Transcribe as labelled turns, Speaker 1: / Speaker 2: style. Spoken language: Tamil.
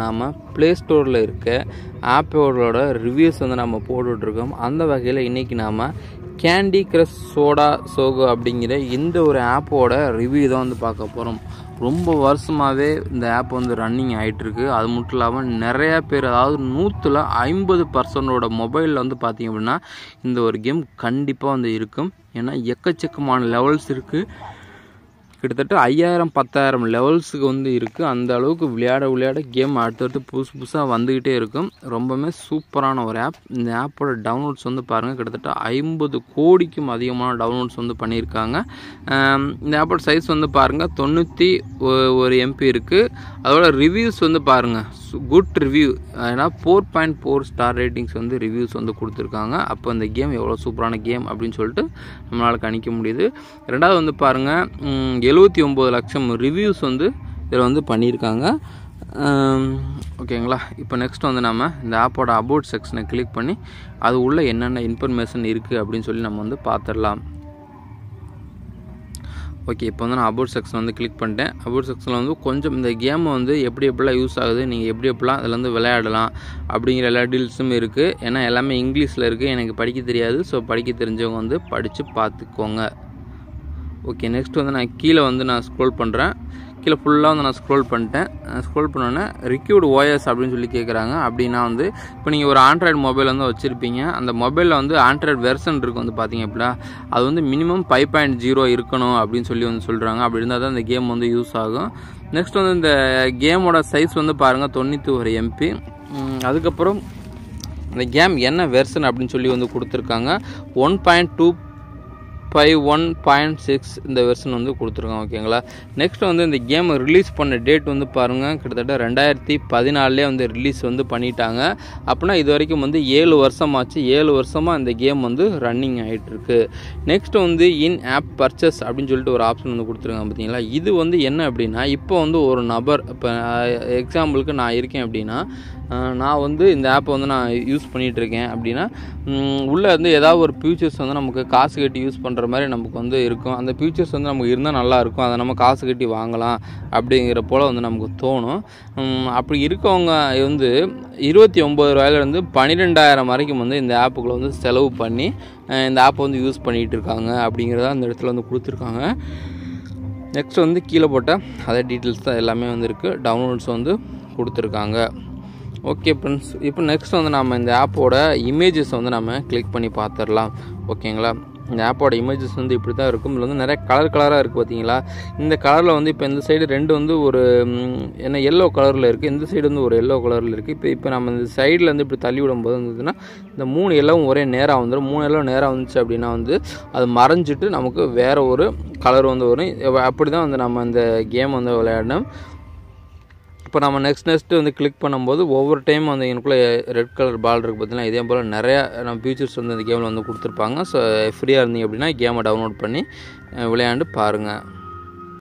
Speaker 1: நாம் ப்ளே ஸ்டோரில் இருக்க ஆப்போட ரிவ்யூஸ் வந்து நம்ம போட்டுட்ருக்கோம் அந்த வகையில் இன்றைக்கி நாம் கேண்டி கிரஷ் சோடா சோகோ அப்படிங்கிற இந்த ஒரு ஆப்போட ரிவ்யூ தான் வந்து பார்க்க போகிறோம் ரொம்ப வருஷமாகவே இந்த ஆப் வந்து ரன்னிங் ஆகிட்டுருக்கு அது மட்டும் இல்லாமல் நிறையா பேர் அதாவது நூற்றில் ஐம்பது பர்சனோட மொபைலில் வந்து பார்த்திங்க அப்படின்னா இந்த ஒரு கேம் கண்டிப்பாக வந்து இருக்கும் ஏன்னா எக்கச்சக்கமான லெவல்ஸ் இருக்குது கிட்டத்தட்ட ஐயாயிரம் பத்தாயிரம் லெவல்ஸுக்கு வந்து இருக்குது அந்த அளவுக்கு விளையாட விளையாட கேம் அடுத்தடுத்து புதுசு புதுசாக வந்துக்கிட்டே இருக்கும் ரொம்பவுமே சூப்பரான ஒரு ஆப் இந்த ஆப்போட டவுன்லோட்ஸ் வந்து பாருங்கள் கிட்டத்தட்ட ஐம்பது கோடிக்கும் அதிகமான டவுன்லோட்ஸ் வந்து பண்ணியிருக்காங்க இந்த ஆப்போட சைஸ் வந்து பாருங்கள் தொண்ணூற்றி ஒரு எம்பி இருக்குது அதோட ரிவ்யூஸ் வந்து பாருங்கள் குட் ரிவ்யூ ஏன்னா four point four star ratings வந்து ரிவ்யூஸ் வந்து கொடுத்துருக்காங்க அப்போ அந்த கேம் எவ்வளோ சூப்பரான கேம் அப்படின்னு சொல்லிட்டு நம்மளால் கணிக்க முடியுது ரெண்டாவது வந்து பாருங்கள் எழுபத்தி ஒம்பது லட்சம் ரிவ்யூஸ் வந்து இதில் வந்து பண்ணியிருக்காங்க ஓகேங்களா இப்போ நெக்ஸ்ட் வந்து நம்ம இந்த ஆப்போட அபோட் செக்ஷனை கிளிக் பண்ணி அது உள்ளே என்னென்ன இன்ஃபர்மேஷன் இருக்குது அப்படின்னு சொல்லி நம்ம வந்து பார்த்துடலாம் ஓகே இப்போ வந்து நான் அபோட் செக்ஷன் வந்து கிளிக் பண்ணிட்டேன் அபோட் செக்ஷனில் வந்து கொஞ்சம் இந்த கேம் வந்து எப்படி எப்படிலாம் யூஸ் ஆகுது நீங்கள் எப்படி எப்படிலாம் அதில் வந்து விளையாடலாம் அப்படிங்கிற எல்லா டீல்ஸும் இருக்குது ஏன்னா எல்லாமே இங்கிலீஷில் இருக்குது எனக்கு படிக்க தெரியாது ஸோ படிக்க தெரிஞ்சவங்க வந்து படித்து பார்த்துக்கோங்க ஓகே நெக்ஸ்ட் வந்து நான் கீழே வந்து நான் ஸ்க்ரோல் பண்ணுறேன் கீழே ஃபுல்லாக வந்து நான் ஸ்க்ரோல் பண்ணிட்டேன் ஸ்க்ரோல் பண்ணோன்னே ரிக்யூர்டு ஓஎஸ் அப்படின்னு சொல்லி கேட்குறாங்க அப்படின்னா வந்து இப்போ நீங்கள் ஒரு ஆண்ட்ராய்டு மொபைல் வந்து வச்சுருப்பீங்க அந்த மொபைலில் வந்து ஆண்ட்ராய்டு வெர்ஷன் இருக்கும் வந்து பார்த்தீங்க அப்படின்னா அது வந்து மினிமம் ஃபைவ் பாயிண்ட் ஜீரோ இருக்கணும் அப்படின்னு சொல்லி வந்து சொல்கிறாங்க அப்படி இருந்தால் தான் இந்த கேம் வந்து யூஸ் ஆகும் நெக்ஸ்ட் வந்து இந்த கேமோட சைஸ் வந்து பாருங்கள் தொண்ணூற்றி ஒரு எம்பி அதுக்கப்புறம் இந்த கேம் என்ன வெர்ஷன் அப்படின்னு சொல்லி வந்து கொடுத்துருக்காங்க one point two five one point six இந்த வெர்ஷன் வந்து கொடுத்துருக்கோம் ஓகேங்களா நெக்ஸ்ட் வந்து இந்த கேமை ரிலீஸ் பண்ண டேட் வந்து பாருங்கள் கிட்டத்தட்ட ரெண்டாயிரத்தி பதினாலே வந்து ரிலீஸ் வந்து பண்ணிட்டாங்க அப்படின்னா இது வரைக்கும் வந்து ஏழு வருஷமாச்சு ஏழு வருஷமாக இந்த கேம் வந்து ரன்னிங் ஆகிட்டுருக்கு நெக்ஸ்ட் வந்து இன் ஆப் பர்ச்சஸ் அப்படின்னு சொல்லிட்டு ஒரு ஆப்ஷன் வந்து கொடுத்துருக்காங்க பார்த்தீங்களா இது வந்து என்ன அப்படின்னா இப்போ வந்து ஒரு நபர் இப்போ எக்ஸாம்பிளுக்கு நான் இருக்கேன் அப்படின்னா நான் வந்து இந்த ஆப்பை வந்து நான் யூஸ் பண்ணிகிட்ருக்கேன் அப்படின்னா உள்ளே வந்து ஏதாவது ஒரு ஃபியூச்சர்ஸ் வந்து நமக்கு காசு கட்டி யூஸ் பண்ணுற பண்ணுற மாதிரி நமக்கு வந்து இருக்கும் அந்த ஃபியூச்சர்ஸ் வந்து நமக்கு இருந்தால் நல்லாயிருக்கும் அதை நம்ம காசு கட்டி வாங்கலாம் அப்படிங்கிற போல் வந்து நமக்கு தோணும் அப்படி இருக்கவங்க வந்து இருபத்தி ஒம்பது ரூபாயிலேருந்து பன்னிரெண்டாயிரம் வரைக்கும் வந்து இந்த ஆப்புக்குள்ளே வந்து செலவு பண்ணி இந்த ஆப்பை வந்து யூஸ் பண்ணிகிட்டு இருக்காங்க அப்படிங்கிறத அந்த இடத்துல வந்து கொடுத்துருக்காங்க நெக்ஸ்ட் வந்து கீழே போட்ட அதே டீட்டெயில்ஸ் தான் எல்லாமே வந்து இருக்குது டவுன்லோட்ஸ் வந்து கொடுத்துருக்காங்க ஓகே ஃப்ரெண்ட்ஸ் இப்போ நெக்ஸ்ட் வந்து நம்ம இந்த ஆப்போட இமேஜஸ் வந்து நம்ம கிளிக் பண்ணி பார்த்துடலாம் ஓகேங்களா இந்த ஆப்போட இமேஜஸ் வந்து இப்படி தான் இருக்கும் இதில் வந்து நிறைய கலர் கலராக இருக்குது பார்த்தீங்களா இந்த கலரில் வந்து இப்போ இந்த சைடு ரெண்டு வந்து ஒரு என்ன எல்லோ கலரில் இருக்குது இந்த சைடு வந்து ஒரு எல்லோ கலரில் இருக்குது இப்போ இப்போ நம்ம இந்த சைடில் வந்து இப்படி தள்ளி விடும்போது வந்துச்சுன்னா இந்த மூணு எல்லாம் ஒரே நேராக வந்துடும் மூணு எல்லாம் நேராக வந்துச்சு அப்படின்னா வந்து அது மறைஞ்சிட்டு நமக்கு வேறு ஒரு கலர் வந்து வரும் அப்படி தான் வந்து நம்ம இந்த கேம் வந்து விளையாடணும் இப்போ நம்ம நெக்ஸ்ட் நெக்ஸ்ட்டு வந்து கிளிக் பண்ணும்போது ஒவ்வொரு டைம் வந்து எனக்குள்ளே ரெட் கலர் பால் இருக்குது பார்த்தீங்கன்னா இதே போல் நிறையா நம்ம ஃபியூச்சர்ஸ் வந்து இந்த கேமில் வந்து கொடுத்துருப்பாங்க ஸோ ஃப்ரீயாக இருந்தீங்க அப்படின்னா கேமை டவுன்லோட் பண்ணி விளையாண்டு பாருங்கள்